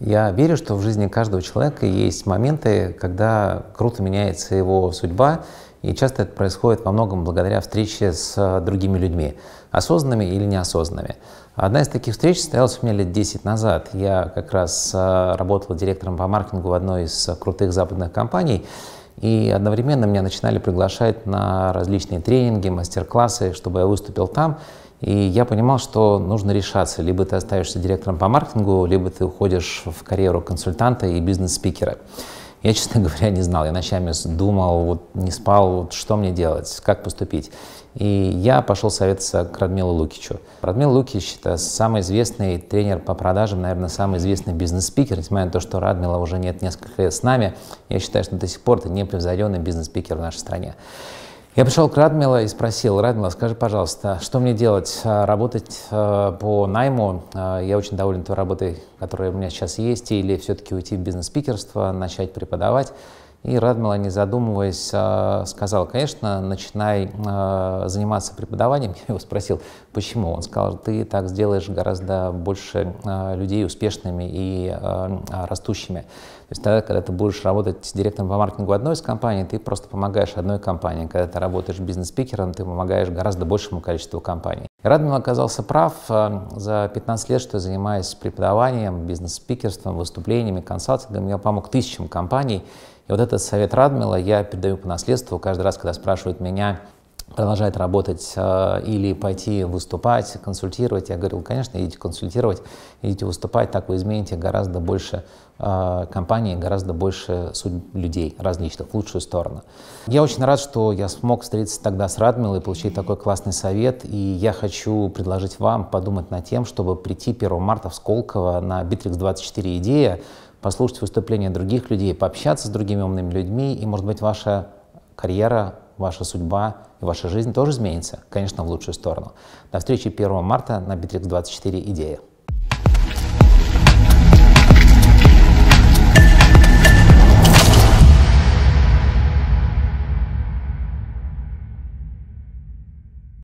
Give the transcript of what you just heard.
Я верю, что в жизни каждого человека есть моменты, когда круто меняется его судьба, и часто это происходит во многом благодаря встрече с э, другими людьми, осознанными или неосознанными. Одна из таких встреч состоялась у меня лет 10 назад. Я как раз э, работал директором по маркетингу в одной из крутых западных компаний, и одновременно меня начинали приглашать на различные тренинги, мастер-классы, чтобы я выступил там. И я понимал, что нужно решаться. Либо ты остаешься директором по маркетингу, либо ты уходишь в карьеру консультанта и бизнес-спикера. Я, честно говоря, не знал. Я ночами думал, вот не спал, вот что мне делать, как поступить. И я пошел советоваться к Радмилу Лукичу. Радмил Лукич – это самый известный тренер по продажам, наверное, самый известный бизнес-спикер, несмотря на то, что Радмила уже нет несколько лет с нами. Я считаю, что до сих пор это непревзойденный бизнес-спикер в нашей стране. Я пришел к Радмила и спросил, Радмила, скажи, пожалуйста, что мне делать? А, работать а, по найму? А, я очень доволен той работой, которая у меня сейчас есть, или все-таки уйти в бизнес-спикерство, начать преподавать? И Радмила, не задумываясь, а, сказал, конечно, начинай а, заниматься преподаванием. Я его спросил, почему. Он сказал, ты так сделаешь гораздо больше а, людей успешными и растущими. То есть тогда, когда ты будешь работать директором по маркетингу одной из компаний, ты просто помогаешь одной компании. Когда ты работаешь бизнес-спикером, ты помогаешь гораздо большему количеству компаний. Радмил оказался прав э, за 15 лет, что я занимаюсь преподаванием, бизнес-спикерством, выступлениями, консалтингом, я помог тысячам компаний. И вот этот совет Радмила я передаю по наследству. Каждый раз, когда спрашивают меня, продолжать работать э, или пойти выступать, консультировать. Я говорил, конечно, идите консультировать, идите выступать, так вы измените гораздо больше э, компаний, гораздо больше людей различных, в лучшую сторону. Я очень рад, что я смог встретиться тогда с Радмил и получить такой классный совет, и я хочу предложить вам подумать над тем, чтобы прийти 1 марта в Сколково на Bittrex24 «Идея», послушать выступления других людей, пообщаться с другими умными людьми, и, может быть, ваша карьера ваша судьба и ваша жизнь тоже изменится, конечно, в лучшую сторону. До встречи 1 марта на Bittrex24 «Идея».